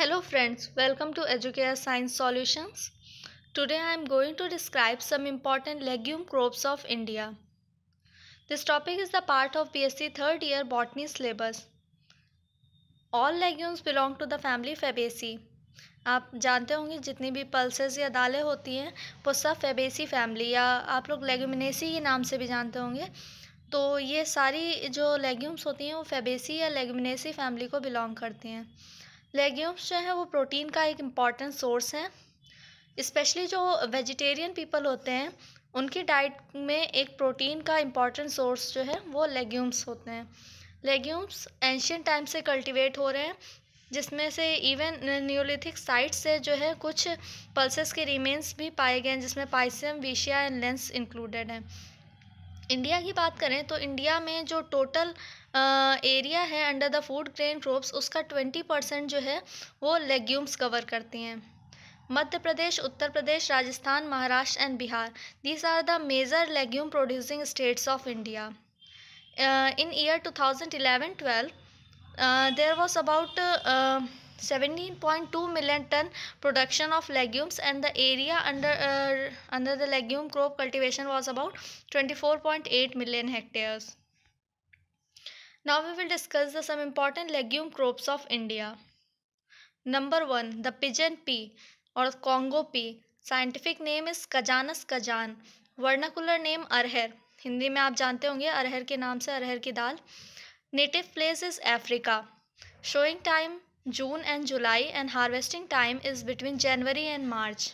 Hello friends, welcome to Educare Science Solutions. Today I am going to describe some important legume crops of India. This topic is the part of BSc 3rd year botany syllabus. All legumes belong to the family Fabaceae. आप जानते होंगे जितनी भी pulses या दालें होती हैं वो सब फेबेसी फैमिली या आप लोग लेग्यूमिनेसी के नाम से भी जानते होंगे तो ये सारी जो लेग्यूम्स होती हैं वो फेबेसी या लेग्यूमिनेसी फैमिली को बिलोंग करती हैं लेग्यूम्स जो हैं वो प्रोटीन का एक इम्पॉर्टेंट सोर्स है इस्पेशली जो वेजिटेरियन पीपल होते हैं उनकी डाइट में एक प्रोटीन का इम्पॉर्टेंट सोर्स जो है वो लेग्यूम्स होते हैं लेग्यूम्स एंशियन टाइम से कल्टिवेट हो रहे हैं जिसमें से इवन न्योलिथिक साइट से जो है कुछ पल्सेस के रिमेन्स भी पाए गए हैं जिसमें Pisum Vicia and Lens included हैं इंडिया की बात करें तो इंडिया में जो टोटल एरिया है under the food grain crops उसका ट्वेंटी परसेंट जो है वो लेग्यूम्स कवर करती हैं Madhya Pradesh Uttar Pradesh Rajasthan Maharashtra and Bihar these are the major legume producing states of India in year two thousand eleven twelve there was about ton production of legumes and the area under under the legume crop cultivation was about twenty four point eight million hectares Now we will discuss the some important legume crops of India. Number 1 the pigeon pea or Congo pea scientific name is Kajanus kajan vernacular name arhar hindi में आप जानते होंगे अरहर के नाम से अरहर की दाल native place is africa showing time June and July and harvesting time is between January and March.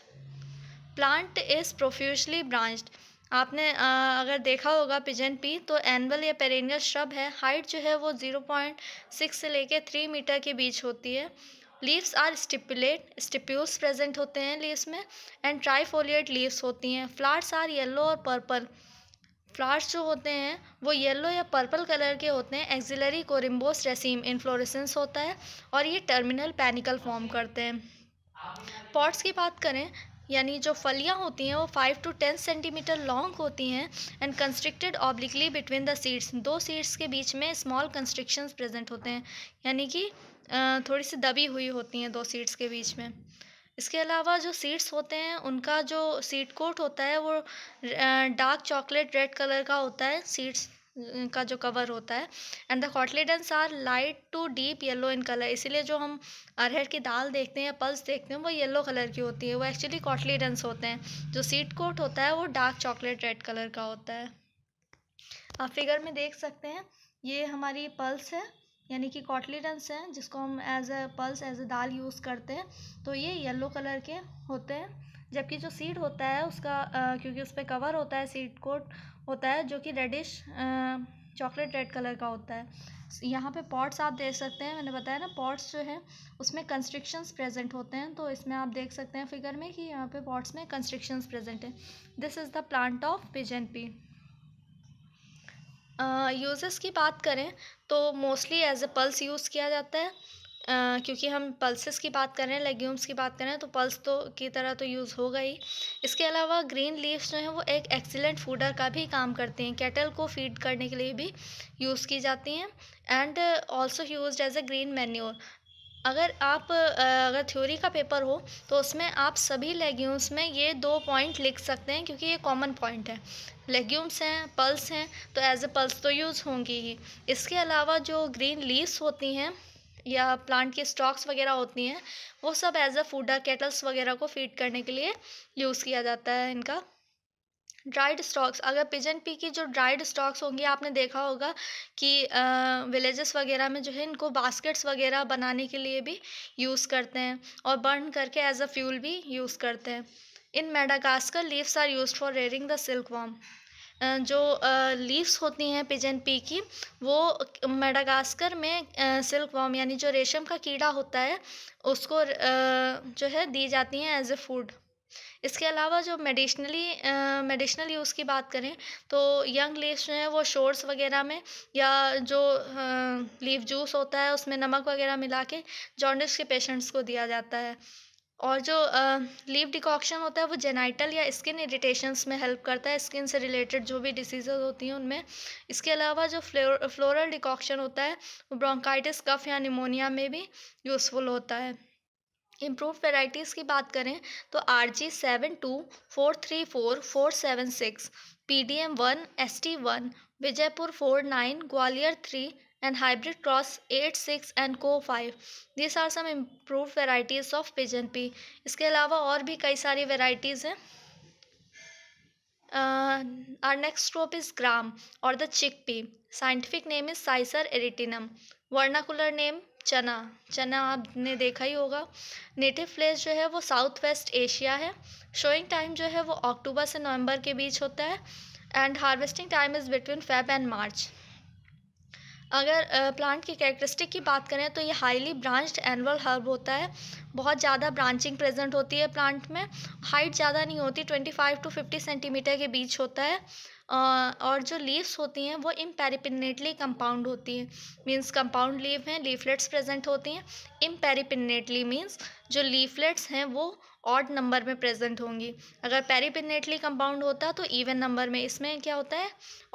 Plant is profusely branched आपने अगर देखा होगा पिजन पी तो एनवल या पेरेनियल श्रब है हाइट जो है वो ज़ीरो पॉइंट सिक्स से लेके थ्री मीटर के बीच होती है leaves are stipulate stipules present होते हैं लीव्स में एंड ट्राईफोलियट लीव्स होती हैं फ्लावर्स आर येलो और पर्पल फ्लावर्स जो होते हैं वो येलो या पर्पल कलर के होते हैं एक्जिलरी कोरिम्बोस रेसीम इन्फ्लोरेसेंस होता है और ये टर्मिनल पैनिकल फॉर्म करते हैं पॉट्स की बात करें यानी जो फलियाँ होती हैं वो five to ten centimetre long होती हैं and constricted obliquely between the seeds दो सीड्स के बीच में स्मॉल कंस्ट्रिक्शंस प्रेजेंट होते हैं यानी कि थोड़ी सी दबी हुई होती हैं दो सीड्स के बीच में इसके अलावा जो सीड्स होते हैं उनका जो सीड कोट होता है वो डार्क चॉकलेट रेड कलर का होता है सीड्स का जो कवर होता है and the cotyledons are light to deep yellow in colour इसीलिए जो हम अरहर की दाल देखते हैं पल्स देखते हैं वो येलो कलर की होती है वो एक्चुअली कॉटलेडन्स होते हैं जो सीट कोट होता है वो डार्क चॉकलेट रेड कलर का होता है आप फिगर में देख सकते हैं ये हमारी पल्स है यानी कि कॉटलेडन्स हैं जिसको हम as a pulse as a dal use करते हैं तो ये येलो कलर के होते हैं जबकि जो सीड होता है उसका आ, क्योंकि उस पर कवर होता है सीड कोट होता है जो कि रेडिश चॉकलेट रेड कलर का होता है यहाँ पे पॉट्स आप देख सकते हैं मैंने बताया ना पॉट्स जो है उसमें कंस्ट्रिक्शंस प्रेजेंट होते हैं तो इसमें आप देख सकते हैं फिगर में कि यहाँ पे पॉट्स में कंस्ट्रिक्शंस प्रेजेंट है this is the plant of pigeon pea uses की बात करें तो mostly as a pulse use किया जाता है क्योंकि हम पल्सेस की बात कर रहे हैं लेग्यूम्स की बात कर रहे हैं तो पल्स तो की तरह तो यूज़ होगा ही इसके अलावा ग्रीन लीव्स जो हैं वो एक एक्सीलेंट फूडर का भी काम करते हैं कैटल को फीड करने के लिए भी यूज़ की जाती हैं and also use as a green manure अगर आप अगर थ्योरी का पेपर हो तो उसमें आप सभी लेग्यूम्स में ये दो पॉइंट लिख सकते हैं क्योंकि ये कॉमन पॉइंट है लेग्यूम्स हैं पल्स हैं तो एज ए पल्स तो यूज़ होंगी ही इसके अलावा जो ग्रीन लीव्स होती हैं या प्लांट की स्टॉक्स वगैरह होती हैं वो सब एज अ फूडर केटल्स वगैरह को फीड करने के लिए यूज़ किया जाता है इनका ड्राइड स्टॉक्स अगर पिजन पी की जो ड्राइड स्टॉक्स होंगे आपने देखा होगा कि विलेजेस वगैरह में जो है इनको बास्केट्स वगैरह बनाने के लिए भी यूज़ करते हैं और बर्न करके एज अ फ्यूल भी यूज़ करते हैं in Madagascar leaves are use for rearing the silk worm जो लीव्स होती हैं पिजन पी की वो मेडागास्कर में सिल्क वॉम यानी जो रेशम का कीड़ा होता है उसको जो है दी जाती हैं एज ए फूड इसके अलावा जो मेडिशनली मेडिशनल यूज़ की बात करें तो यंग लीव्स जो हैं वो शोर्स वगैरह में या जो लीव जूस होता है उसमें नमक वगैरह मिला के जॉन्डिस के पेशेंट्स को दिया जाता है और जो लीव डिकॉक्शन होता है वो जेनाइटल या स्किन इरिटेशंस में हेल्प करता है स्किन से रिलेटेड जो भी डिसीज़ होती हैं उनमें इसके अलावा जो फ्लोर फ्लोरल डिकॉक्शन होता है वो ब्रोंकाइटिस कफ या निमोनिया में भी यूज़फुल होता है इम्प्रूव वेराइटीज़ की बात करें तो R G seven two four three four four seven six P D M one S T one Vijaypur four nine Gwalior three and hybrid cross 8 6 and को 5 this are some improve varieties of pigeon pea इसके अलावा और भी कई सारी वेराइटीज़ हैं our next crop is gram और the chick pea scientific name is Cicer arietinum vernacular name chana chana आपने देखा ही होगा नेटिव प्लेस जो है वो साउथ वेस्ट एशिया है शोइंग टाइम जो है वो अक्टूबर से नवंबर के बीच होता है and harvesting time is between Feb and March अगर प्लांट की कैरेक्टरिस्टिक की बात करें तो ये हाईली ब्रांच्ड एनुअल हर्ब होता है बहुत ज़्यादा ब्रांचिंग प्रेजेंट होती है प्लांट में हाइट ज़्यादा नहीं होती twenty five to fifty centimetre के बीच होता है और जो लीव्स होती हैं वो इम्पेरिपिनेटली कंपाउंड होती हैं मींस कंपाउंड लीव हैं लीफलेट्स प्रेजेंट होती हैं इम्पेरिपिनेटली मींस जो लीफलेट्स हैं वो ऑड नंबर में प्रेजेंट होंगी अगर पेरीपिनेटली कंपाउंड होता तो इवन नंबर में इसमें क्या होता है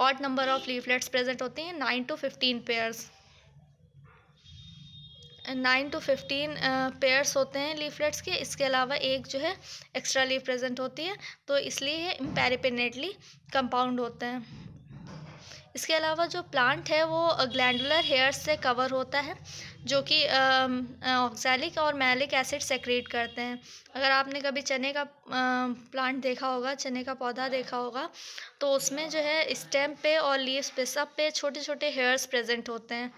odd number of leaflets present होते हैं nine to fifteen pairs nine to fifteen pairs होते हैं लीफलेट्स के इसके अलावा एक जो है एक्स्ट्रा लीफ प्रेजेंट होती है तो इसलिए ये पेरीपिनेटली कंपाउंड होते हैं इसके अलावा जो प्लांट है वो ग्लैंडुलर हेयर्स से कवर होता है जो कि ऑक्सैलिक और मैलिक एसिड सेक्रेट करते हैं अगर आपने कभी चने का प्लांट देखा होगा चने का पौधा देखा होगा तो उसमें जो है स्टेम पे और लीव्स पे सब पे छोटे छोटे हेयर्स प्रेजेंट होते हैं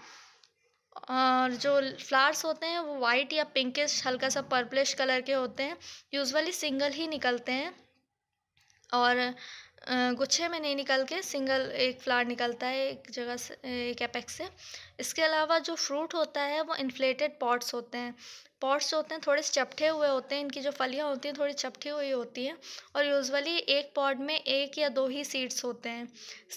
और जो फ्लावर्स होते हैं वो वाइट या पिंकिश हल्का सा पर्पलिश कलर के होते हैं यूजुअली सिंगल ही निकलते हैं और गुच्छे में नहीं निकल के सिंगल एक फ्लावर निकलता है एक जगह से एक एपेक्स से इसके अलावा जो फ्रूट होता है वो इन्फ्लेटेड पॉट्स होते हैं पॉट्स जो होते हैं थोड़े चपटे हुए होते हैं इनकी जो फलियाँ होती हैं थोड़ी चपटी हुई होती हैं और यूजुअली एक पॉट में एक या दो ही सीड्स होते हैं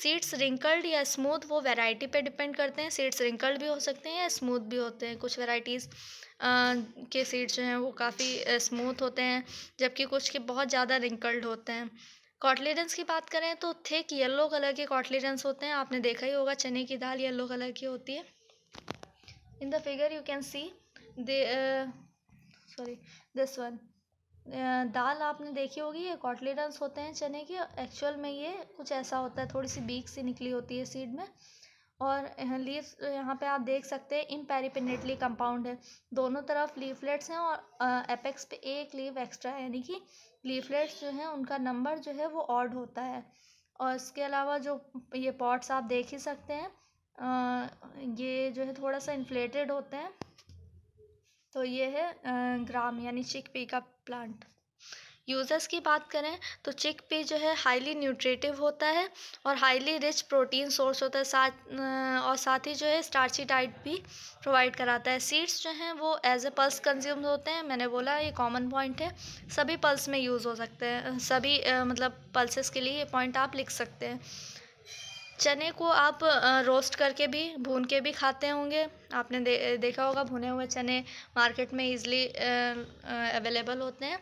सीड्स रिंकल्ड या स्मूथ वो वैरायटी पे डिपेंड करते हैं सीड्स रिंकल्ड भी हो सकते हैं या स्मूथ भी होते हैं कुछ वेराइटीज़ के सीड्स जो हैं वो काफ़ी स्मूथ होते हैं जबकि कुछ के बहुत ज़्यादा रिंकल्ड होते हैं कॉटलेडन्स की बात करें तो थिक येलो कलर के कॉटलेडन्स होते हैं आपने देखा ही होगा चने की दाल येलो कलर की होती है in the figure you can see they sorry this one dal आपने देखी होगी ये कॉटलेडन्स होते हैं चने के एक्चुअल में ये कुछ ऐसा होता है थोड़ी सी बीक सी निकली होती है सीड में और लीव्स यहाँ पे आप देख सकते हैं इम्पेरिपिनेटली कंपाउंड है दोनों तरफ लीफलेट्स हैं और एपेक्स uh, पे एक लीव एक्स्ट्रा है यानी कि लीफलेट्स जो हैं उनका नंबर जो है वो ऑड होता है और इसके अलावा जो ये पॉट्स आप देख ही सकते हैं ये जो है थोड़ा सा इन्फ्लेटेड होते हैं तो ये है ग्राम यानी चिक पी का प्लांट यूज़र्स की बात करें तो चिक पी जो है हाईली न्यूट्रेटिव होता है और हाईली रिच प्रोटीन सोर्स होता है साथ और साथ ही जो है स्टार्ची डाइट भी प्रोवाइड कराता है सीड्स जो हैं वो एज ए पल्स कंज्यूम होते हैं मैंने बोला ये कॉमन पॉइंट है सभी पल्स में यूज़ हो सकते हैं सभी मतलब पल्सेस के लिए ये पॉइंट आप लिख सकते हैं चने को आप रोस्ट करके भी भून के भी खाते होंगे आपने दे, देखा होगा भुने हुए चने मार्केट में ईज़िली अवेलेबल होते हैं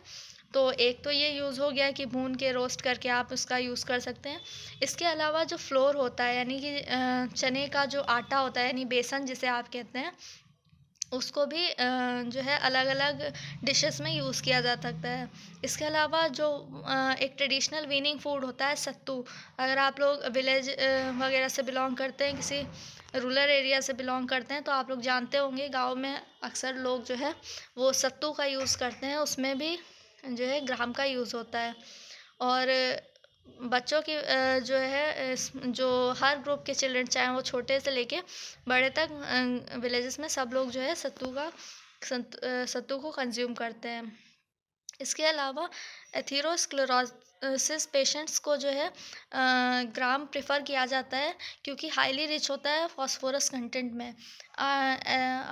तो एक तो ये यूज़ हो गया कि भून के रोस्ट करके आप उसका यूज़ कर सकते हैं इसके अलावा जो फ्लोर होता है यानी कि चने का जो आटा होता है यानी बेसन जिसे आप कहते हैं उसको भी जो है अलग अलग डिशेस में यूज़ किया जा सकता है इसके अलावा जो एक ट्रेडिशनल वीनिंग फूड होता है सत्तू अगर आप लोग विलेज वगैरह से बिलोंग करते हैं किसी रूरल एरिया से बिलोंग करते हैं तो आप लोग जानते होंगे गांव में अक्सर लोग जो है वो सत्तू का यूज़ करते हैं उसमें भी जो है ग्राम का यूज़ होता है और बच्चों की जो है जो हर ग्रुप के चिल्ड्रन चाहे वो छोटे से लेके बड़े तक विलेजेस में सब लोग जो है सत्तू का सत्तू को कंज्यूम करते हैं इसके अलावा एथीरोस्क्लेरोज सिस पेशेंट्स को जो है ग्राम प्रेफर किया जाता है क्योंकि हाईली रिच होता है फॉस्फोरस कंटेंट में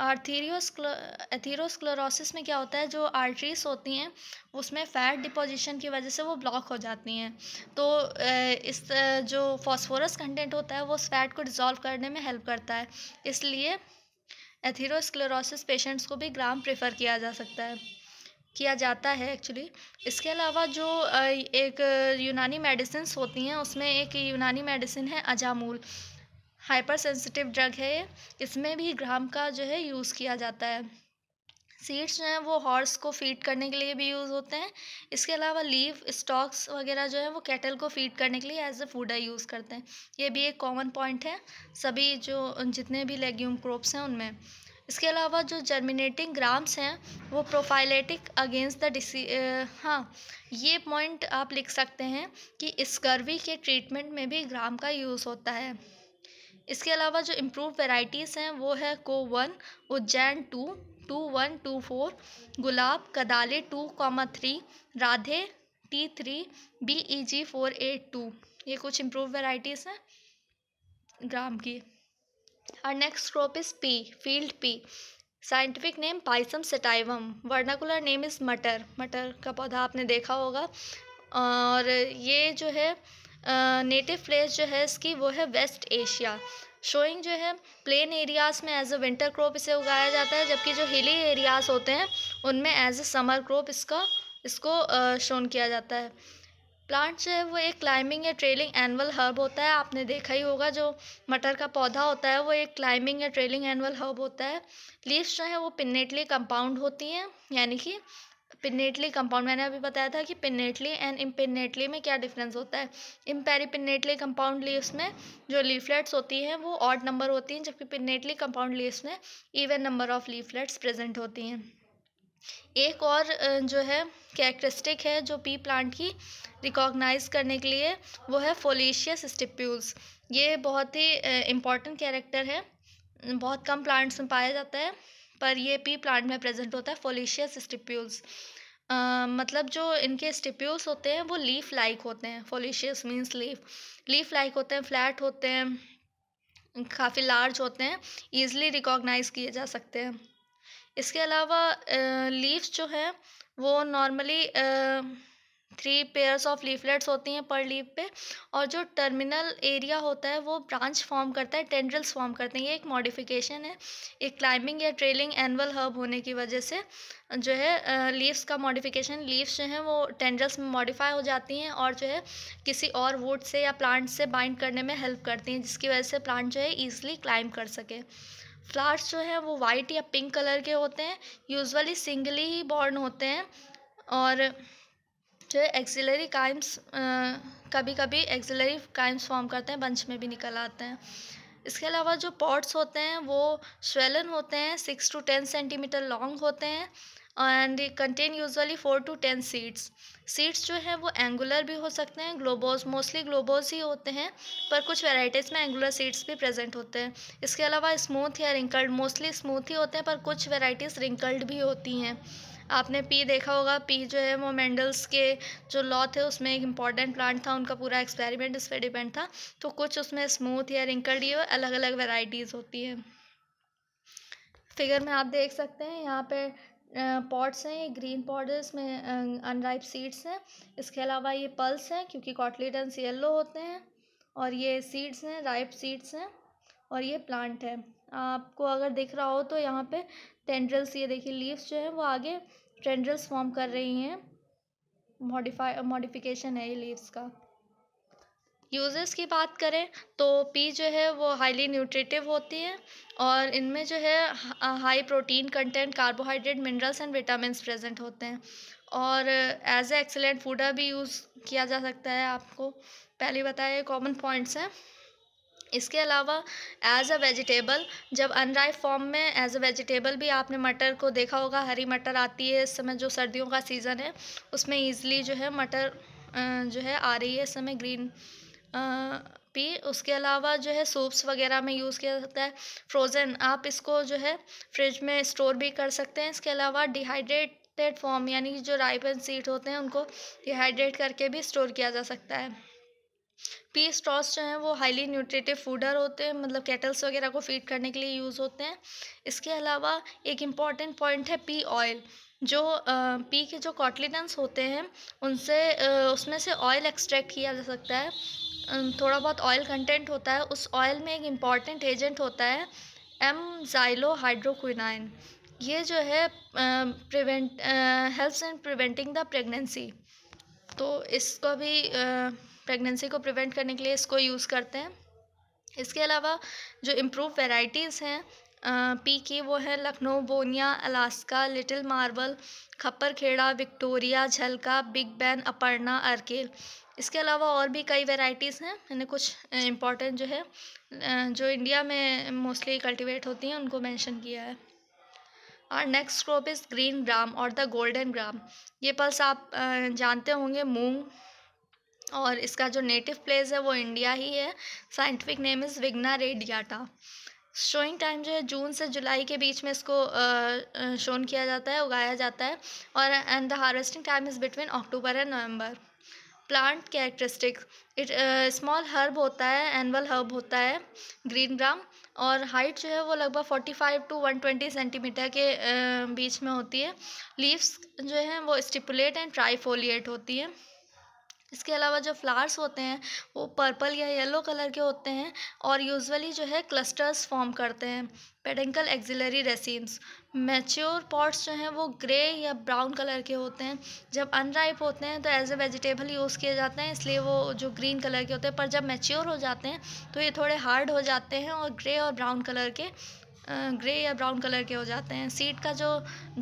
आर्थीरियोस्क्लो एथीरोस्क्लोरोसिस में क्या होता है जो आर्टरीज होती हैं उसमें फ़ैट डिपोजिशन की वजह से वो ब्लॉक हो जाती हैं तो इस जो फॉस्फोरस कंटेंट होता है वो उस फैट को डिजॉल्व करने में हेल्प करता है इसलिए एथीरोस्क्लोरोसिस पेशेंट्स को भी ग्राम प्रेफर किया जा सकता है किया जाता है एक्चुअली इसके अलावा जो एक यूनानी मेडिसिन होती हैं उसमें एक यूनानी मेडिसिन है अजामूल हाइपर सेंसिटिव ड्रग है ये इसमें भी ग्राम का जो है यूज़ किया जाता है सीड्स जो हैं वो हॉर्स को फीड करने के लिए भी यूज़ होते हैं इसके अलावा लीव स्टॉक्स वगैरह जो है वो कैटल को फीड करने के लिए एज अ फूडर यूज़ करते हैं ये भी एक कॉमन पॉइंट है सभी जो जितने भी लेग्यूम क्रॉप्स हैं उनमें इसके अलावा जो जर्मिनेटिंग ग्राम्स हैं वो प्रोफाइलेटिक अगेंस्ट द डिसी हाँ ये पॉइंट आप लिख सकते हैं कि स्कर्वी के ट्रीटमेंट में भी ग्राम का यूज़ होता है इसके अलावा जो इम्प्रूव वेराइटीज़ हैं वो है को one Ujjain two two one two four Gulab Kadale two comma three Radhe T three B E G four eight two ये कुछ इम्प्रूव वेराइटीज़ हैं ग्राम की our next crop is pea field pea scientific name Pisum sativum vernacular name is matar matar का पौधा आपने देखा होगा और ये जो है नेटिव प्लेस जो है इसकी वो है वेस्ट एशिया शोइंग जो है प्लेन एरियाज़ में एज अ विंटर क्रॉप इसे उगाया जाता है जबकि जो हिली एरियाज़ होते हैं उनमें एज अ समर क्रॉप इसका इसको शोन किया जाता है प्लांट जो है वो एक क्लाइंबिंग या ट्रेलिंग एनुअल हर्ब होता है आपने देखा ही होगा जो मटर का पौधा होता है वो एक क्लाइंबिंग या ट्रेलिंग एनुअल हर्ब होता है लीव्स जो है वो पिनेटली कंपाउंड होती हैं यानी कि पिनेटली कंपाउंड मैंने अभी बताया था कि पिनेटली एंड इम्पिनेटली में क्या डिफरेंस होता है इम्पेरीपिनेटली कंपाउंड लीव्स में जो लीफलेट्स होती हैं वो ऑड नंबर होती हैं जबकि पिनेटली कंपाउंड लीव्स में even number of leaflets present होती हैं एक और जो है कैरेक्टरिस्टिक है जो पी प्लांट की रिकॉग्नाइज करने के लिए वो है फोलिशियस स्टिप्यूल्स ये बहुत ही इम्पॉर्टेंट कैरेक्टर है बहुत कम प्लांट्स में पाया जाता है पर ये पी प्लांट में प्रेजेंट होता है फोलिशियस स्टिप्यूल्स मतलब जो इनके स्टिप्यूल्स होते हैं वो लीफ लाइक होते हैं foliaceous means leaf leaf like होते हैं फ्लैट होते हैं काफ़ी लार्ज होते हैं ईजिली रिकॉग्नाइज किए जा सकते हैं इसके अलावा लीव्स जो हैं वो normally three pairs of leaflets होती हैं पर लीव पे और जो टर्मिनल एरिया होता है वो ब्रांच फॉर्म करता है टेंड्रल्स फॉर्म करते हैं ये एक मॉडिफिकेशन है एक क्लाइंबिंग या ट्रेलिंग एनअल हर्ब होने की वजह से जो है लीव्स का मॉडिफिकेशन लीव्स जो हैं वो टेंड्रल्स में मॉडिफाई हो जाती हैं और जो है किसी और वुड से या प्लांट से बाइंड करने में हेल्प करती हैं जिसकी वजह से प्लांट जो है ईजिली क्लाइंब कर सके फ्लावर्स जो हैं वो वाइट या पिंक कलर के होते हैं यूजुअली सिंगली ही बॉर्न होते हैं और जो है एक्सिलरी काइम्स कभी कभी एक्सिलरी काइम्स फॉर्म करते हैं बंच में भी निकल आते हैं इसके अलावा जो पॉट्स होते हैं वो स्वेलन होते हैं six to ten centimetre long होते हैं and contain usually four to ten seeds seeds जो हैं वो एंगुलर भी हो सकते हैं ग्लोबोज मोस्टली ग्लोबोज ही होते हैं पर कुछ वेराइटीज़ में एंगुलर सीड्स भी प्रेजेंट होते हैं इसके अलावा स्मूथ या रिंकल्ड मोस्टली स्मूथ ही होते हैं पर कुछ वेराइटीज़ रिंकल्ड भी होती हैं आपने पी देखा होगा पी जो है वो मेंडल्स के जो लॉ थे उसमें एक इम्पॉर्टेंट प्लांट था उनका पूरा एक्सपेरिमेंट इस पर डिपेंड था तो कुछ उसमें स्मूथ या रिंकल्ड ये अलग अलग वेराइटीज़ होती है फिगर में आप देख सकते हैं यहाँ पे पॉट्स हैं ये ग्रीन पॉड है इसमें अनराइप सीड्स हैं इसके अलावा ये पल्स हैं क्योंकि कॉटलीडन्स येलो होते हैं और ये सीड्स हैं राइप सीड्स हैं और ये प्लांट है आपको अगर दिख रहा हो तो यहाँ पे टेंड्रल्स ये देखिए लीव्स जो हैं वो आगे टेंड्रल्स फॉर्म कर रही हैं मॉडिफाई मॉडिफिकेशन है ये लीव्स का यूज़ेस की बात करें तो पी जो है वो हाईली न्यूट्रिटिव होती है और इनमें जो है high protein content carbohydrate minerals and vitamin present होते हैं और एज ए एक्सेलेंट फूडा भी यूज़ किया जा सकता है आपको पहले बताया कॉमन पॉइंट्स हैं इसके अलावा एज अ वेजिटेबल जब अनराइफ फॉर्म में एज अ वेजिटेबल भी आपने मटर को देखा होगा हरी मटर आती है इस समय जो सर्दियों का सीज़न है उसमें ईज़िली जो है मटर जो है आ रही है इस समय ग्रीन पी उसके अलावा जो है सूप्स वगैरह में यूज़ किया जाता है फ्रोज़न आप इसको जो है फ्रिज में स्टोर भी कर सकते हैं इसके अलावा डिहाइड्रेटेड फॉर्म यानी जो राइपन सीड होते हैं उनको डिहाइड्रेट करके भी स्टोर किया जा सकता है पी स्ट्रॉस जो हैं वो हाईली न्यूट्रिटिव फूडर होते हैं मतलब कैटल्स वगैरह को फीड करने के लिए यूज़ होते हैं इसके अलावा एक इम्पॉर्टेंट पॉइंट है पी ऑयल जो पी के जो कॉटलिटन्स होते हैं उनसे उसमें से ऑयल एक्सट्रैक्ट किया जा सकता है थोड़ा बहुत ऑयल कंटेंट होता है उस ऑयल में एक इम्पॉर्टेंट एजेंट होता है एम जाइलो हाइड्रोक्विनाइन ये जो है prevent helps in preventing the pregnancy तो इसको भी प्रेगनेंसी को प्रिवेंट करने के लिए इसको यूज़ करते हैं इसके अलावा जो इम्प्रूव वेराइटीज़ हैं पी की वो है Lucknow Boniya Alaska little marble Khapar Kheda Victoria Jhalka Big Ben Aparna Arkel इसके अलावा और भी कई वेराइटीज़ हैं मैंने कुछ इम्पॉर्टेंट जो है जो इंडिया में मोस्टली कल्टीवेट होती हैं उनको मेंशन किया है और next crop is green gram और द गोल्डन ग्राम ये पल्स आप जानते होंगे मूंग और इसका जो नेटिव प्लेस है वो इंडिया ही है scientific name is Vigna radiata sowing time जो है जून से जुलाई के बीच में इसको शोन किया जाता है उगाया जाता है और and the harvesting time is between October and November plant characteristic it small herb होता है एनअल हर्ब होता है ग्रीन ग्राम और हाइट जो है वो लगभग forty five to one twenty centimetre के uh, बीच में होती है लीव्स जो है वो स्टिपुलेट एंड ट्राईफोलिएट होती है इसके अलावा जो फ्लावर्स होते हैं वो पर्पल या येलो कलर के होते हैं और यूजुअली जो है क्लस्टर्स फॉर्म करते हैं peduncle axillary racemes mature pods जो हैं वो ग्रे या ब्राउन कलर के होते हैं जब अनराइप होते हैं तो एज ए वेजिटेबल यूज़ किए जाते हैं इसलिए वो जो ग्रीन कलर के होते हैं पर जब मैच्योर हो जाते हैं तो ये थोड़े हार्ड हो जाते हैं और ग्रे और ब्राउन कलर के ग्रे या ब्राउन कलर के हो जाते हैं सीड का जो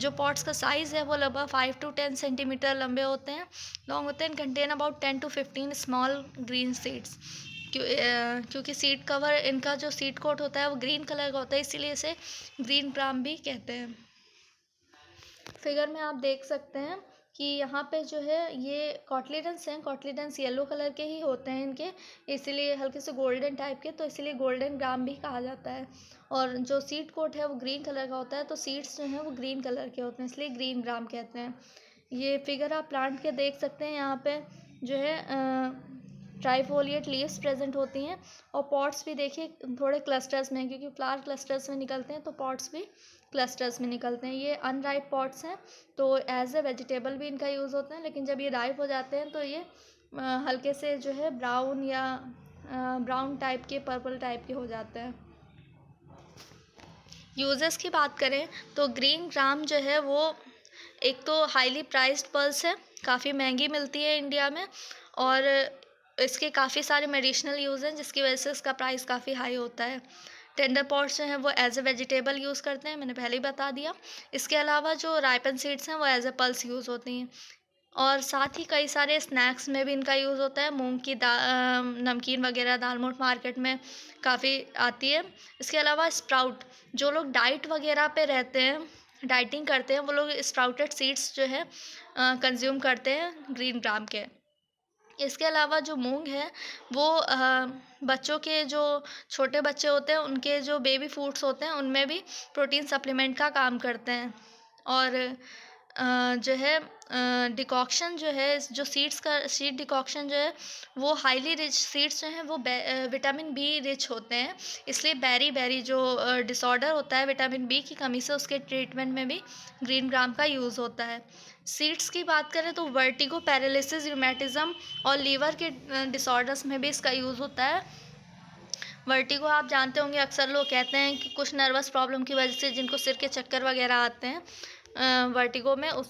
जो पॉट्स का साइज़ है वो लगभग फाइव टू टेन सेंटीमीटर लंबे होते हैं लॉन्ग होते हैं contain about ten to fifteen small green seeds क्योंकि सीट कवर इनका जो सीट कोट होता है वो ग्रीन कलर का होता है इसीलिए इसे ग्रीन प्राम भी कहते हैं फिगर में आप देख सकते हैं कि यहाँ पे जो है ये कॉटलीडेंस हैं कॉटलीडेंस येलो कलर के ही होते हैं इनके इसीलिए हल्के से गोल्डन टाइप के तो इसीलिए गोल्डन ग्राम भी कहा जाता है और जो सीट कोट है वो ग्रीन कलर का होता है तो सीड्स जो हैं वो ग्रीन कलर के होते हैं इसलिए ग्रीन ग्राम कहते हैं ये फिगर आप प्लांट के देख सकते हैं यहाँ पे जो है ट्राईफोलिएट लीव्स प्रेजेंट होती हैं और पॉट्स भी देखिए थोड़े क्लस्टर्स में क्योंकि फ्लावर क्लस्टर्स में निकलते हैं तो पॉट्स भी क्लस्टर्स में निकलते हैं ये अनराइप पॉट्स हैं तो एज ए वेजिटेबल भी इनका यूज़ होता है लेकिन जब ये राइप हो जाते हैं तो ये हल्के से जो है ब्राउन या ब्राउन टाइप के पर्पल टाइप के हो जाते हैं यूज़र्स की बात करें तो ग्रीन ग्राम जो है वो एक तो हाईली प्राइस्ड पर्स है काफ़ी महंगी मिलती है इंडिया में और इसके काफ़ी सारे मेडिसिनल यूज़ हैं जिसकी वजह से इसका प्राइस काफ़ी हाई होता है टेंडर पॉट्स जो हैं वो एज ए वेजिटेबल यूज़ करते हैं मैंने पहले ही बता दिया इसके अलावा जो रायपन सीड्स हैं वो एज ए पल्स यूज़ होती हैं और साथ ही कई सारे स्नैक्स में भी इनका यूज़ होता है मूंग की दाल नमकीन वगैरह दाल मोट मार्केट में काफ़ी आती है इसके अलावा स्प्राउट जो लोग डाइट वगैरह पे रहते हैं डाइटिंग करते हैं वो लोग स्प्राउटेड सीड्स जो है कंज्यूम करते हैं ग्रीन ग्राम के इसके अलावा जो मूंग है वो बच्चों के जो छोटे बच्चे होते हैं उनके जो बेबी फूड्स होते हैं उनमें भी प्रोटीन सप्लीमेंट का काम करते हैं और जो है डिकॉक्शन जो है जो सीड्स का सीड डिकॉक्शन जो है वो हाईली रिच सीड्स जो हैं वो विटामिन बी रिच होते हैं इसलिए बैरी बैरी जो डिसऑर्डर होता है विटामिन बी की कमी से उसके ट्रीटमेंट में भी ग्रीन ग्राम का यूज़ होता है सीड्स की बात करें तो वर्टिगो पैरालिसिस रूमेटिज़म और लीवर के डिसऑर्डर्स में भी इसका यूज़ होता है वर्टिगो आप जानते होंगे अक्सर लोग कहते हैं कि कुछ नर्वस प्रॉब्लम की वजह से जिनको सिर के चक्कर वगैरह आते हैं वर्टिगो में उस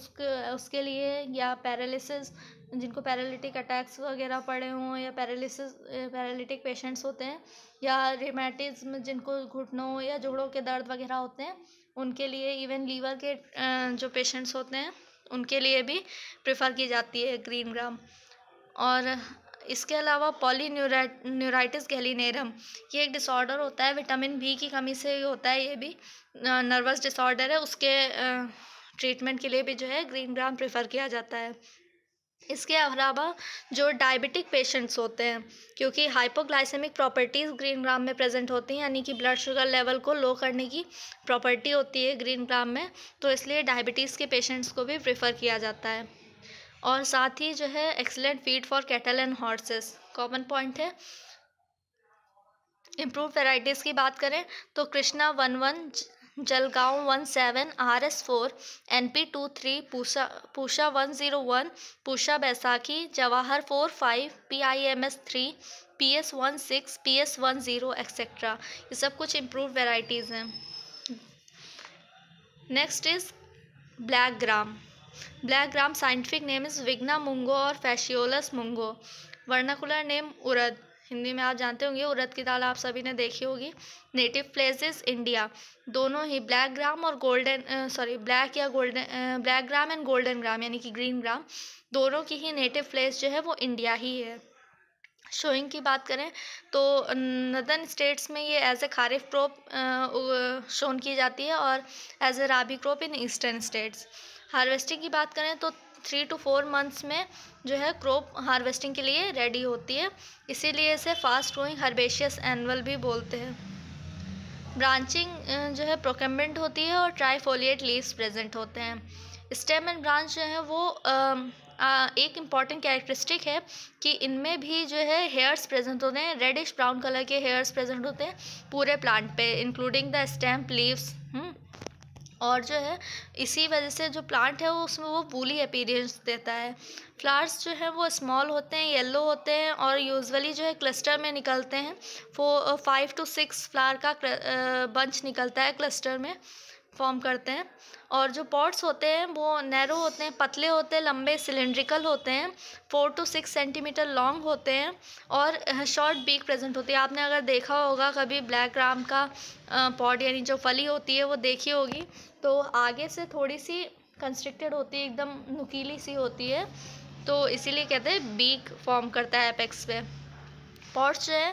उसके लिए या पैरालिसिस जिनको पैरालिटिक अटैक्स वगैरह पड़े हों या पैरालिसिस पैरालिटिक पेशेंट्स होते हैं या रिमैटिज्म जिनको घुटनों या जोड़ों के दर्द वगैरह होते हैं उनके लिए इवन लीवर के जो पेशेंट्स होते हैं उनके लिए भी प्रेफर की जाती है ग्रीन ग्राम और इसके अलावा पॉली न्यूराइटिस गैलिनेरम ये एक डिसऑर्डर होता है विटामिन बी की कमी से होता है ये भी नर्वस डिसऑर्डर है उसके ट्रीटमेंट के लिए भी जो है ग्रीन ग्राम प्रेफर किया जाता है इसके अलावा जो डायबिटिक पेशेंट्स होते हैं क्योंकि हाइपोग्लाइसेमिक प्रॉपर्टीज़ ग्रीन ग्राम में प्रेजेंट होती हैं यानी कि ब्लड शुगर लेवल को लो करने की प्रॉपर्टी होती है ग्रीन ग्राम में तो इसलिए डायबिटीज़ के पेशेंट्स को भी प्रेफर किया जाता है और साथ ही जो है excellent feed for cattle and horses common point है इम्प्रूव वेराइटीज़ की बात करें तो Krishna one one Jalgaon one seven R S four N P two three Pusa Pusa one zero one Pusa Baisakhi Jawahar four five P I M S three P S one six P S one zero etcetera ये सब कुछ improve varieties हैं next is black gram black gram scientific name is Vigna mungo और Phaseolus mungo vernacular name urad Hindi में आप जानते होंगे उड़द की दाल आप सभी ने देखी होगी नेटिव प्लेसेस इंडिया दोनों ही ब्लैक ग्राम और गोल्डन सॉरी ब्लैक या golden black gram and golden gram यानी कि ग्रीन ग्राम दोनों की ही नेटिव प्लेस जो है वो इंडिया ही है शोइंग की बात करें तो नदन स्टेट्स में ये as a kharif crop sown की जाती है और as a rabi crop in eastern states harvesting की बात करें तो थ्री टू फोर मंथ्स में जो है क्रॉप हार्वेस्टिंग के लिए रेडी होती है इसीलिए इसे फास्ट ग्रोइंग हर्बेशियस एनअल भी बोलते हैं ब्रांचिंग जो है प्रोकम्बेंट होती है और ट्राईफोलिएट लीव्स प्रेजेंट होते हैं स्टेम एंड ब्रांच जो है वो आ, आ, एक इम्पॉर्टेंट कैरेक्टरिस्टिक है कि इनमें भी जो है हेयर्स प्रेजेंट होते हैं रेडिश ब्राउन कलर के हेयर्स प्रेजेंट होते हैं पूरे प्लांट पे इंक्लूडिंग द स्टेम्प लीव्स और जो है इसी वजह से जो प्लांट है वो उसमें वो बूली अपीरियंस देता है फ्लावर्स जो है वो स्मॉल होते हैं येलो होते हैं और यूजुअली जो है क्लस्टर में निकलते हैं four five to six flower का बंच uh, निकलता है क्लस्टर में फॉर्म करते हैं और जो पॉट्स होते हैं वो नैरो होते हैं पतले होते हैं लंबे सिलेंड्रिकल होते हैं four to six centimetre long होते हैं और शॉर्ट बीक प्रेजेंट होती है आपने अगर देखा होगा कभी ब्लैक राम का पॉट uh, यानी जो फली होती है वो देखी होगी तो आगे से थोड़ी सी कंस्ट्रिक्टेड होती है एकदम नुकीली सी होती है तो इसीलिए कहते हैं बीक फॉर्म करता है एपेक्स पे पॉट्स जो है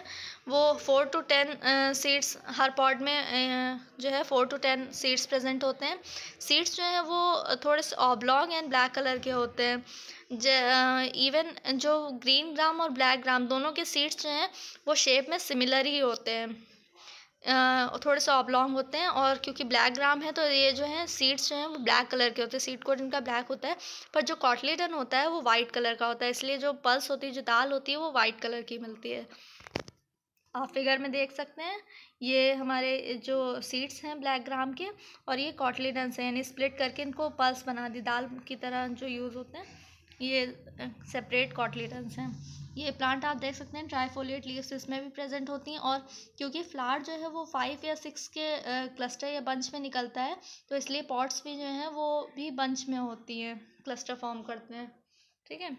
वो फोर टू टेन सीड्स हर पॉट में जो है four to ten seeds present होते हैं सीड्स जो है वो थोड़े से ऑब्लॉग एंड ब्लैक कलर के होते हैं इवन जो ग्रीन ग्राम और ब्लैक ग्राम दोनों के सीड्स जो हैं वो शेप में सिमिलर ही होते हैं थोड़े से ऑबलॉन्ग होते हैं और क्योंकि ब्लैक ग्राम है तो ये जो है सीड्स जो हैं वो ब्लैक कलर के होते हैं सीड कोट इनका ब्लैक होता है पर जो कॉटलेटन होता है वो वाइट कलर का होता है इसलिए जो पल्स होती है जो दाल होती है वो वाइट कलर की मिलती है आप फिगर में देख सकते हैं ये हमारे जो सीड्स हैं ब्लैक ग्राम के और ये कॉटलेटन से यानी स्प्लिट करके इनको पल्स बना दी दाल की तरह जो यूज़ होते हैं ये सेपरेट कॉटलेटन्स हैं ये प्लांट आप देख सकते हैं ट्राईफोलियट लीव्स इसमें भी प्रेजेंट होती हैं और क्योंकि फ्लावर जो है वो फाइव या सिक्स के क्लस्टर या बंच में निकलता है तो इसलिए पॉट्स भी जो हैं वो भी बंच में होती हैं क्लस्टर फॉर्म करते हैं ठीक है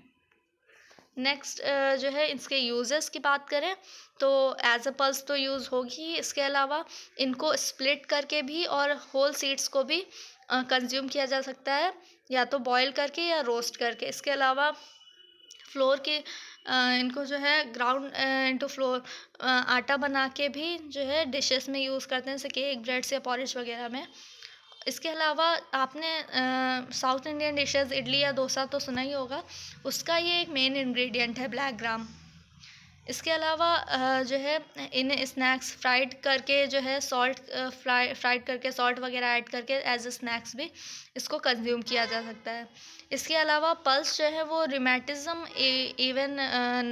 नेक्स्ट जो है इसके यूजेस की बात करें तो एज अ पल्स तो यूज़ होगी इसके अलावा इनको स्प्लिट करके भी और होल सीड्स को भी कंज्यूम किया जा सकता है या तो बॉईल करके या रोस्ट करके इसके अलावा फ्लोर के इनको जो है ग्राउंड इनटू फ्लोर आटा बना के भी जो है डिशेस में यूज़ करते हैं जैसे केक ब्रेड्स या पॉलिश वगैरह में इसके अलावा आपने साउथ इंडियन डिशेस इडली या डोसा तो सुना ही होगा उसका ये एक मेन इंग्रेडिएंट है ब्लैक ग्राम इसके अलावा जो है इन स्नैक्स फ्राइड करके जो है सॉल्ट फ्राई फ्राइड करके सॉल्ट वगैरह ऐड करके एज ए स्नैक्स भी इसको कंज्यूम किया जा सकता है इसके अलावा पल्स जो है वो रिमेटिज़म इवन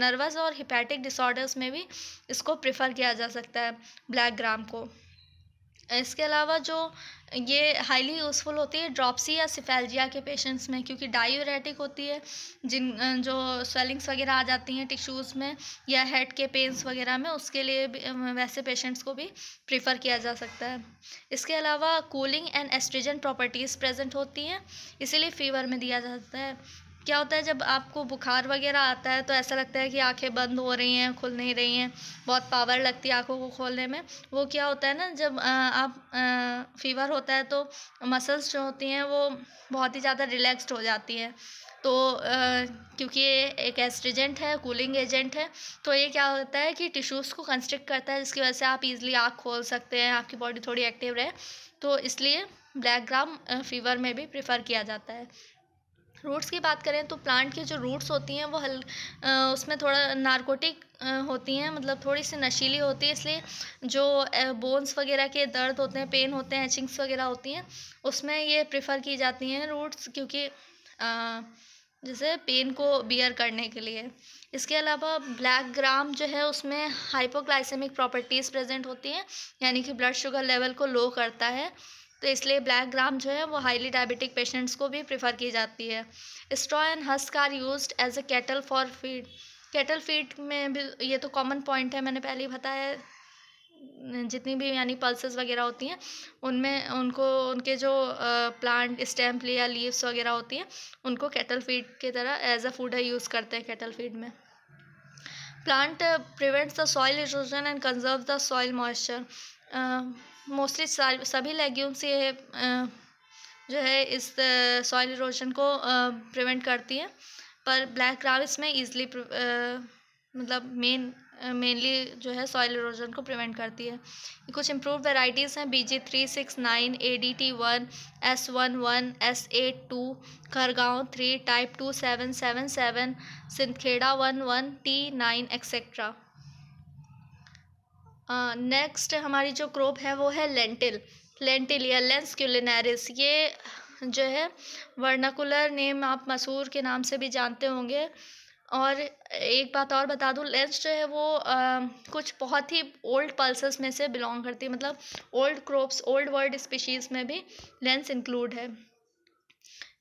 नर्वस और हिपैटिक डिसऑर्डर्स में भी इसको प्रेफर किया जा सकता है ब्लैक ग्राम को इसके अलावा जो ये हाईली यूज़फुल होती है ड्रॉपसी या सिफेल्जिया के पेशेंट्स में क्योंकि डायूरेटिक होती है जिन जो स्वेलिंग्स वगैरह आ जाती हैं टिश्यूज़ में या हेड के पेन्स वगैरह में उसके लिए वैसे पेशेंट्स को भी प्रीफर किया जा सकता है इसके अलावा cooling and astringent properties present होती हैं इसीलिए फीवर में दिया जाता है क्या होता है जब आपको बुखार वगैरह आता है तो ऐसा लगता है कि आंखें बंद हो रही हैं खुल नहीं रही हैं बहुत पावर लगती है आँखों को खोलने में वो क्या होता है ना जब आप फीवर होता है तो मसल्स जो होती हैं वो बहुत ही ज़्यादा रिलैक्सड हो जाती है तो आ, क्योंकि ये एक एस्ट्रीजेंट है कूलिंग एजेंट है तो ये क्या होता है कि टिश्यूज़ को कंस्ट्रिक्ट करता है जिसकी वजह से आप इजीली आँख खोल सकते हैं आपकी बॉडी थोड़ी एक्टिव रहे तो इसलिए ब्लैक ग्राम फीवर में भी प्रेफर किया जाता है रूट्स की बात करें तो प्लांट की जो रूट्स होती हैं वो हल उसमें थोड़ा नारकोटिक होती हैं मतलब थोड़ी सी नशीली होती है इसलिए जो बोन्स वगैरह के दर्द होते हैं पेन होते हैं एचिंग्स वगैरह होती हैं उसमें ये प्रेफर की जाती हैं रूट्स क्योंकि जैसे पेन को बियर करने के लिए इसके अलावा ब्लैक ग्राम जो है उसमें हाइपोग्लाइसेमिक प्रॉपर्टीज़ प्रेजेंट होती हैं यानी कि ब्लड शुगर लेवल को लो करता है तो इसलिए ब्लैक ग्राम जो है वो हाईली डायबिटिक पेशेंट्स को भी प्रेफर की जाती है straw and husk are use as a cattle for feed cattle feed में भी ये तो कॉमन पॉइंट है मैंने पहले ही बताया जितनी भी यानी पल्सेस वगैरह होती हैं उनमें उनको उनके जो प्लांट स्टैम्प या लीव्स वगैरह होती हैं उनको कैटल फीड की तरह एज अ फूड है यूज़ करते हैं कैटल फीड में plant prevents the soil erosion and conserve the soil moisture mostly सभी लेग्यूम से जो है इस सॉइल इरोजन को प्रिवेंट करती हैं पर ब्लैक ग्राम इसमें ईजली मतलब मेन मेनली जो है सॉइल इरोजन को प्रिवेंट करती है कुछ इम्प्रूव वेराइटीज़ हैं B G three six nine A D T one S one one S eight two Khargaon three type two seven seven seven Sindhkheda one one T nine etcetera next हमारी जो crop है वो है lentil lentil या Lens culinaris ये जो है vernacular name आप मसूर के नाम से भी जानते होंगे और एक बात और बता दूँ लेंस जो है वो आ, कुछ बहुत ही ओल्ड पल्स में से बिलोंग करती है मतलब old crops old world species में भी लेंस इंक्लूड है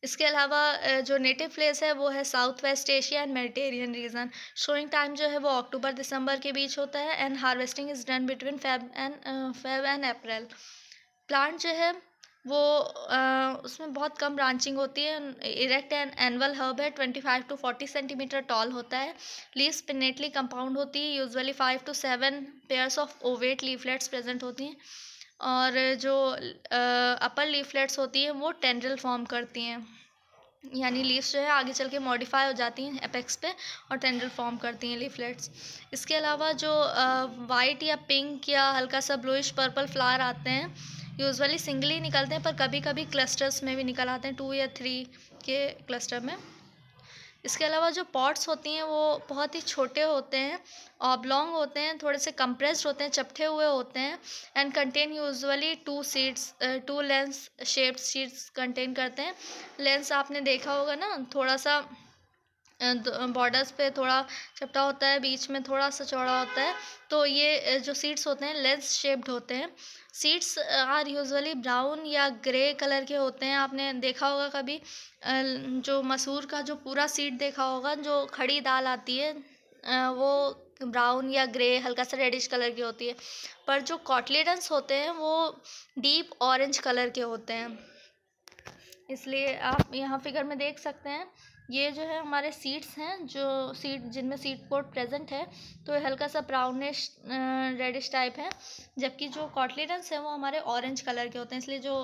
इसके अलावा जो नेटिव प्लेस है वो है south west Asia and Mediterranean region sowing time जो है वो अक्टूबर दिसंबर के बीच होता है and harvesting is done between Feb and Feb and April plant जो है वो आ, उसमें बहुत कम ब्रांचिंग होती है इरेक्ट एंड एनअल हर्ब है twenty five to forty centimetre tall होता है लीव्स पिनेटली कंपाउंड होती है usually five to seven pairs of ovate leaflets present होती हैं और जो अपर लीफलेट्स होती हैं वो टेंड्रल फॉर्म करती हैं यानी लीव्स जो है आगे चल के मॉडिफाई हो जाती हैं एपेक्स पे और टेंड्रल फॉर्म करती हैं लीफलेट्स इसके अलावा जो वाइट या पिंक या हल्का सा ब्लूइश पर्पल फ्लावर आते हैं यूजुअली सिंगली निकलते हैं पर कभी कभी क्लस्टर्स में भी निकल आते हैं टू या थ्री के क्लस्टर में इसके अलावा जो पॉट्स होती हैं वो बहुत ही छोटे होते हैं ऑबलोंग होते हैं थोड़े से कंप्रेस्ड होते हैं चपटे हुए होते हैं and contain usually two seeds two lens shaped seeds contain करते हैं लेंस आपने देखा होगा ना थोड़ा सा बॉर्डर्स पे थोड़ा चपटा होता है बीच में थोड़ा सा चौड़ा होता है तो ये जो सीड्स होते हैं लेंस शेप्ड होते हैं सीड्स आर यूजुअली ब्राउन या ग्रे कलर के होते हैं आपने देखा होगा कभी जो मसूर का जो पूरा सीड देखा होगा जो खड़ी दाल आती है वो ब्राउन या ग्रे हल्का सा रेडिश कलर की होती है पर जो कॉटलेडन्स होते हैं वो डीप ऑरेंज कलर के होते हैं इसलिए आप यहाँ फिगर में देख सकते हैं ये जो है हमारे सीड्स हैं जो सीड जिनमें सीड कोट प्रेजेंट है तो हल्का सा ब्राउनिश रेडिश टाइप है जबकि जो कॉटलिडन्स हैं वो हमारे ऑरेंज कलर के होते हैं इसलिए जो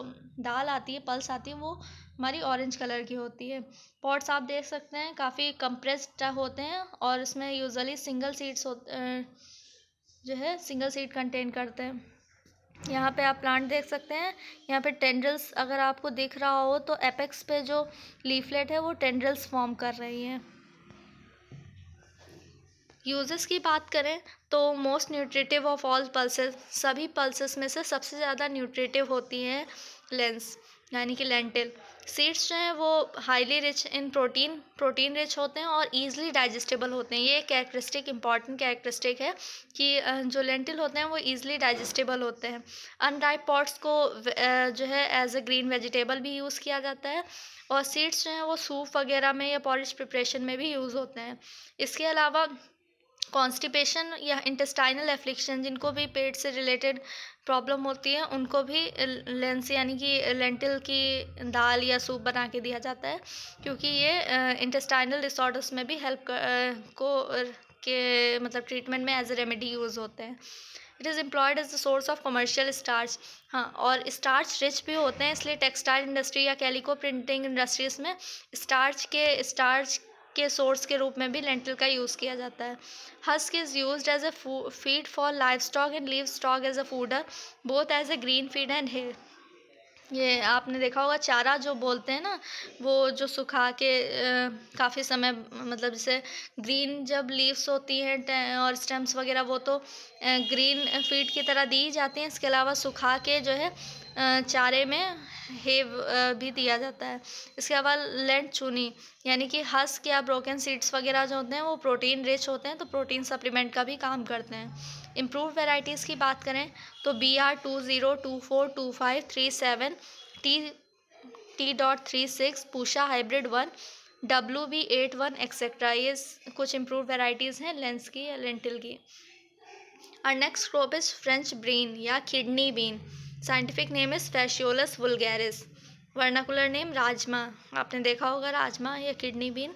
दाल आती है पल्स आती है वो हमारी ऑरेंज कलर की होती है पॉट्स आप देख सकते हैं काफ़ी कंप्रेस्ड होते हैं और इसमें यूजली सिंगल सीड्स होते जो है सिंगल सीड कंटेन करते हैं यहाँ पे आप प्लांट देख सकते हैं यहाँ पे टेंड्रल्स अगर आपको दिख रहा हो तो एपेक्स पे जो लीफलेट है वो टेंड्रल्स फॉर्म कर रही हैं यूजेस की बात करें तो most nutritive of all pulses सभी पल्सेस में से सबसे ज़्यादा न्यूट्रिटिव होती हैं लेंस यानी कि लेंटिल सीड्स जो हैं वो highly rich in protein protein rich होते हैं और ईजिली डाइजेस्टेबल होते हैं ये कैरेक्टरिस्टिक इंपॉर्टेंट कैरेक्टरिस्टिक है कि जो लेंटिल होते हैं वो ईजिली डाइजेस्टेबल होते हैं अनराइप पॉट्स को जो है एज अ ग्रीन वेजिटेबल भी यूज़ किया जाता है और सीड्स जो हैं वो सूप वगैरह में या पॉलिश प्रिपरेशन में भी यूज़ होते हैं इसके अलावा कॉन्स्टिपेशन या इंटेस्टाइनल एफ्लिक्शन जिनको भी पेट से रिलेटेड प्रॉब्लम होती है उनको भी लेंस यानी कि लेंटिल की दाल या सूप बना के दिया जाता है क्योंकि ये इंटेस्टाइनल डिसऑर्डर्स में भी हेल्प को के मतलब ट्रीटमेंट में एज ए रेमेडी यूज़ होते हैं it is employed as the source of commercial starch हाँ और स्टार्च रिच भी होते हैं इसलिए टेक्सटाइल इंडस्ट्री या कैलिको प्रिंटिंग इंडस्ट्रीज़ में स्टार्च के स्टार्च के सोर्स के रूप में भी लेंटिल का यूज़ किया जाता है husk is use as a feed for livestock and leave stock as a fodder both as a green feed and hay ये आपने देखा होगा चारा जो बोलते हैं ना वो जो सुखा के काफ़ी समय मतलब जैसे ग्रीन जब लीव्स होती हैं और स्टेम्स वगैरह वो तो ग्रीन फीड की तरह दी जाती हैं इसके अलावा सुखा के जो है चारे में हेव भी दिया जाता है इसके अलावा लेंट चूनी यानी कि हस्क या ब्रोकन सीड्स वगैरह जो होते हैं वो प्रोटीन रिच होते हैं तो प्रोटीन सप्लीमेंट का भी काम करते हैं इम्प्रूव वेराइटीज़ की बात करें तो B R two zero two four two five three seven T T dot three six Pusa hybrid one W B eight one etcetera ये कुछ इम्प्रूव वेराइटीज़ हैं लेंस की या लेंटिल की और next crop is French bean या kidney bean scientific name is phaseolus vulgaris vernacular name rajma आपने देखा होगा राजमा या किडनी बीन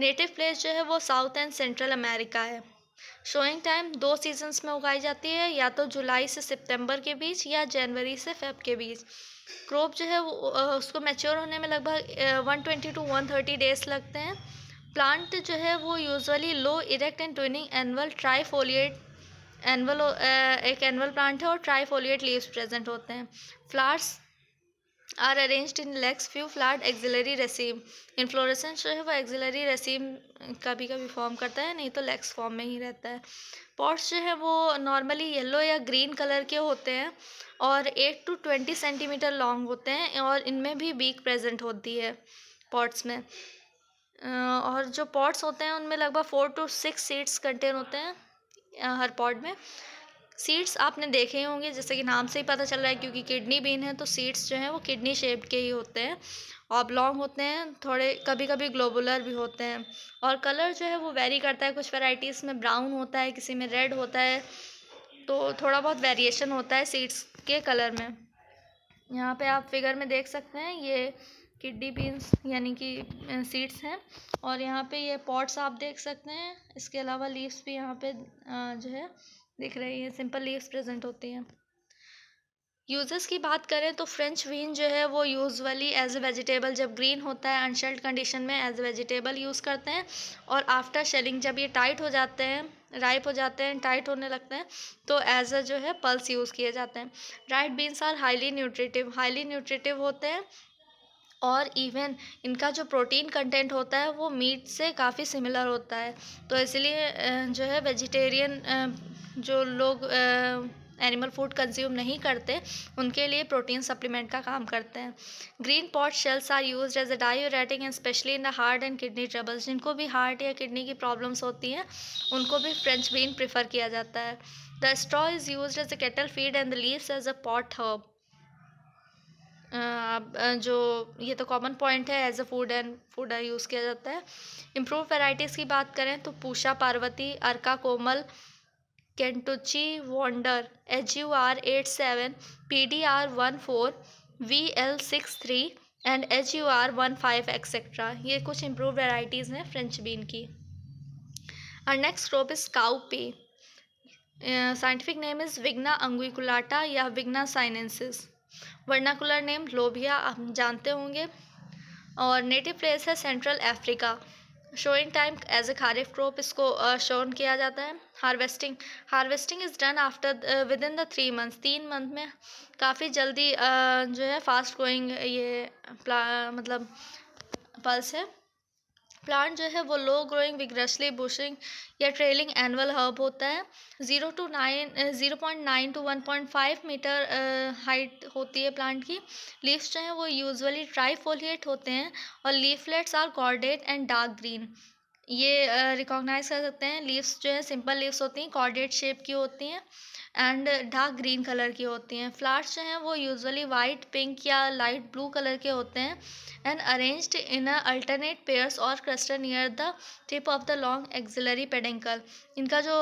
नेटिव प्लेस जो है वो साउथ एंड सेंट्रल अमेरिका है शोइंग टाइम दो सीजन्स में उगाई जाती है या तो जुलाई से सितंबर के बीच या जनवरी से फेब के बीच क्रॉप जो है वो उसको मेच्योर होने में लगभग one twenty to one thirty days लगते हैं प्लांट जो है वो usually low erect and twining tri trifoliate annual uh, एक एनवल प्लांट है और ट्राईफोलियट लीव्स प्रेजेंट होते हैं flowers are arranged in legs few flowered axillary raceme inflorescence जो है वो एक्जिलरी रेसीम कभी कभी फॉर्म करता है नहीं तो लेग्स फॉर्म में ही रहता है पॉट्स जो है वो नॉर्मली येलो या ग्रीन कलर के होते हैं और eight to twenty centimetre long होते हैं और इनमें भी बीक प्रेजेंट होती है पॉट्स में और जो पॉट्स होते हैं उनमें लगभग four to six seeds contain होते हैं हर पॉड में सीड्स आपने देखे ही होंगे जैसे कि नाम से ही पता चल रहा है क्योंकि किडनी बीन है तो सीड्स जो हैं वो किडनी शेप्ड के ही होते हैं ऑबलोंग होते हैं थोड़े कभी कभी ग्लोबुलर भी होते हैं और कलर जो है वो वेरी करता है कुछ वेराइटीज़ में ब्राउन होता है किसी में रेड होता है तो थोड़ा बहुत वेरिएशन होता है सीड्स के कलर में यहाँ पे आप फिगर में देख सकते हैं ये किडनी बीन्स यानी कि सीड्स हैं और यहाँ पे ये पॉट्स आप देख सकते हैं इसके अलावा लीव्स भी यहाँ पे जो है दिख रही है सिंपल लीव्स प्रेजेंट होती हैं यूजेस की बात करें तो फ्रेंच बीन जो है वो यूजुअली एज ए वेजिटेबल जब ग्रीन होता है अनशेल्ड कंडीशन में एज ए वेजिटेबल यूज़ करते हैं और आफ्टर शेलिंग जब ये टाइट हो जाते हैं राइप हो जाते हैं टाइट होने लगते हैं तो एज अ जो है पल्स यूज़ किए जाते हैं right beans are highly nutritive highly nutritive होते हैं और इवन इनका जो प्रोटीन कंटेंट होता है वो मीट से काफ़ी सिमिलर होता है तो इसलिए जो है वेजिटेरियन जो लोग एनिमल फूड कंज्यूम नहीं करते उनके लिए प्रोटीन सप्लीमेंट का काम करते हैं green pod shells are use as a diuretic and specially in the heart and kidney troubles जिनको भी हार्ट या किडनी की प्रॉब्लम्स होती हैं उनको भी फ्रेंच बीन प्रेफर किया जाता है the straw is use as a cattle feed and the leaves as a pot herb जो ये तो कॉमन पॉइंट है as a food and food use किया जाता है इम्प्रूव वेराइटीज़ की बात करें तो Pusa Parvati Arka Komal Kentucky Wonder H U R eight seven P D R one four V L six three and H U R one five etcetera ये कुछ improve varieties हैं फ्रेंच बीन की और next crop is cowpea scientific name is vigna unguiculata या vigna sinensis vernacular name lobia आप जानते होंगे और नेटिव प्लेस है Central Africa sowing time as a kharif crop इसको शोन किया जाता है harvesting harvesting is done after within the three months तीन मंथ में काफ़ी जल्दी जो है फास्ट ग्रोइंग ये मतलब पल्स है प्लांट जो है वो लो ग्रोइंग विग्रेसली बुशिंग या ट्रेलिंग एनुअल हर्ब होता है zero to nine zero point nine to one point five metre height होती है प्लांट की लीव्स जो हैं वो यूजुअली ट्राईफोलिएट होते हैं और leaflets are cordate and dark green ये रिकॉग्नाइज कर सकते हैं लीव्स जो है सिंपल लीव्स होती हैं कॉर्डेट शेप की होती हैं एंड डार्क ग्रीन कलर की होती हैं फ्लावर्स जो हैं वो यूजुअली वाइट पिंक या लाइट ब्लू कलर के होते हैं and arranged in a alternate pairs और cluster near the tip of the long axillary peduncle इनका जो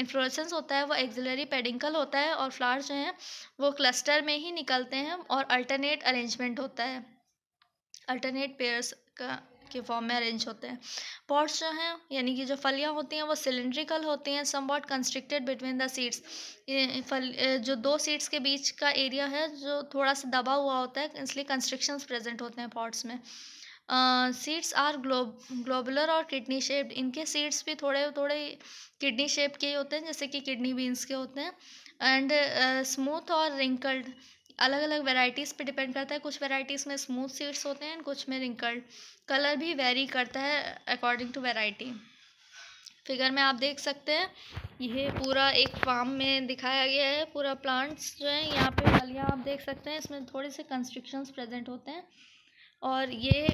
इन्फ्लोरेसेंस होता है वो एक्जिलरी पेडिंकल होता है और फ्लावर्स जो हैं वो क्लस्टर में ही निकलते हैं और अल्टरनेट अरेंजमेंट होता है अल्टरनेट पेयर्स का के फॉर्म में अरेंज होते हैं पॉट्स जो हैं यानी कि जो फलियाँ होती हैं वो सिलेंड्रिकल होती हैं somewhat constricted between the seeds फल जो दो सीड्स के बीच का एरिया है जो थोड़ा सा दबा हुआ होता है इसलिए कंस्ट्रिक्शंस प्रेजेंट होते हैं पॉट्स में सीड्स आर ग्लोब ग्लोबुलर और किडनी शेप्ड इनके सीड्स भी थोड़े थोड़े किडनी शेप के ही होते हैं जैसे कि किडनी बीन्स के होते हैं एंड स्मूथ uh, और रिंकल्ड अलग अलग वेराइटीज़ पे डिपेंड करता है कुछ वेराइटीज़ में स्मूथ सीड्स होते हैं कुछ में रिंकल्ड कलर भी वेरी करता है अकॉर्डिंग टू वेराइटी फिगर में आप देख सकते हैं यह पूरा एक फार्म में दिखाया गया है पूरा प्लांट्स जो है यहाँ पे फलियाँ आप देख सकते हैं इसमें थोड़े से कंस्ट्रिक्शन प्रेजेंट होते हैं और ये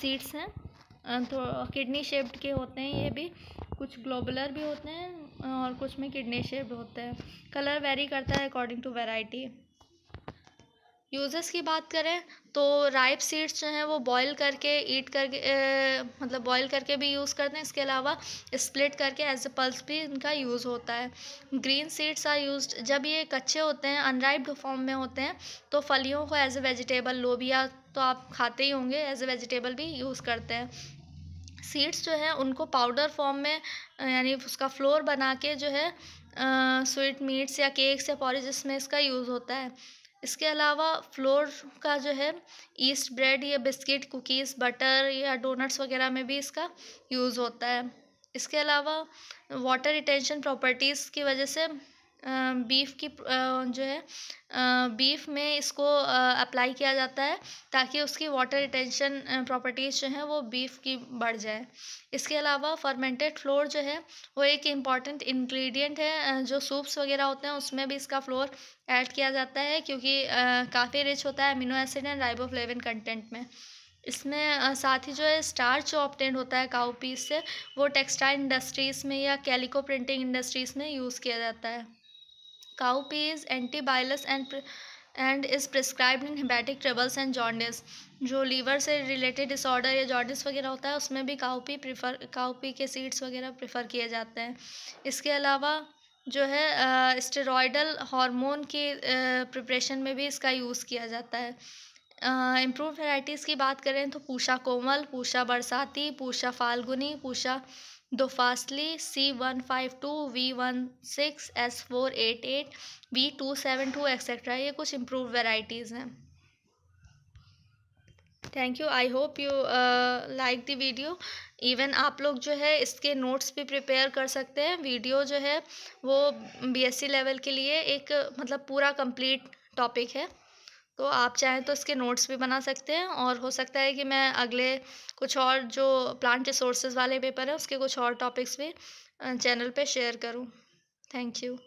सीड्स हैं किडनी शेप्ड तो के होते हैं ये भी कुछ ग्लोबलर भी होते हैं और कुछ में किडनी शेप होते हैं कलर वेरी करता है अकॉर्डिंग टू वेराइटी यूजर्स की बात करें तो राइप सीड्स जो हैं वो बॉईल करके ईट करके ए, मतलब बॉईल करके भी यूज़ करते हैं इसके अलावा स्प्लिट करके एज ए पल्स भी इनका यूज़ होता है ग्रीन सीड्स आर यूज जब ये कच्चे होते हैं अनराइप्ड फॉर्म में होते हैं तो फलियों को एज ए वेजिटेबल लोबिया तो आप खाते ही होंगे एज ए वेजिटेबल भी यूज़ करते हैं सीड्स जो हैं उनको पाउडर फॉर्म में यानी उसका फ्लोर बना के जो है स्वीट मीट्स या केक्स या पॉरिज में इसका यूज़ होता है इसके अलावा फ्लोर का जो है ईस्ट ब्रेड या बिस्किट कुकीज़ बटर या डोनट्स वगैरह में भी इसका यूज़ होता है इसके अलावा वाटर रिटेंशन प्रॉपर्टीज़ की वजह से बीफ की जो है बीफ में इसको अप्लाई किया जाता है ताकि उसकी वाटर रिटेंशन प्रॉपर्टीज़ जो हैं वो बीफ की बढ़ जाए इसके अलावा फर्मेंटेड फ्लोर जो है वो एक इम्पॉर्टेंट इंग्रेडिएंट है जो सूप्स वगैरह होते हैं उसमें भी इसका फ्लोर ऐड किया जाता है क्योंकि काफ़ी रिच होता है amino acid and riboflavin content में इसमें साथ ही जो है स्टार्च जो ऑप्टेंड होता है काऊ पीस से वो टेक्सटाइल इंडस्ट्रीज़ में या कैलिको प्रिंटिंग इंडस्ट्रीज़ में यूज़ किया जाता है cowpeas antibilus and and is prescribed in hepatic troubles and jaundice जो लीवर से रिलेटेड डिसऑर्डर या जॉन्डिस वगैरह होता है उसमें भी काउपी प्रिफर काउपी के सीड्स वगैरह प्रिफर किए जाते हैं इसके अलावा जो है स्टेरॉयडल हार्मोन के प्रिपरेशन में भी इसका यूज़ किया जाता है इम्प्रूव वैराइटीज़ की बात करें तो पूषा कोमल पूषा बरसाती पूषा Phalguni Pusa Do Fasli C one five two V one six S four eight eight V two seven two etcetera ये कुछ इम्प्रूव वेराइटीज़ हैं thank you I hope you like the video even आप लोग जो है इसके नोट्स भी प्रिपेयर कर सकते हैं वीडियो जो है वो बीएससी लेवल के लिए एक मतलब पूरा कंप्लीट टॉपिक है तो आप चाहें तो इसके नोट्स भी बना सकते हैं और हो सकता है कि मैं अगले कुछ और जो प्लांट रिसोर्सेज वाले पेपर हैं उसके कुछ और टॉपिक्स भी चैनल पे शेयर करूं थैंक यू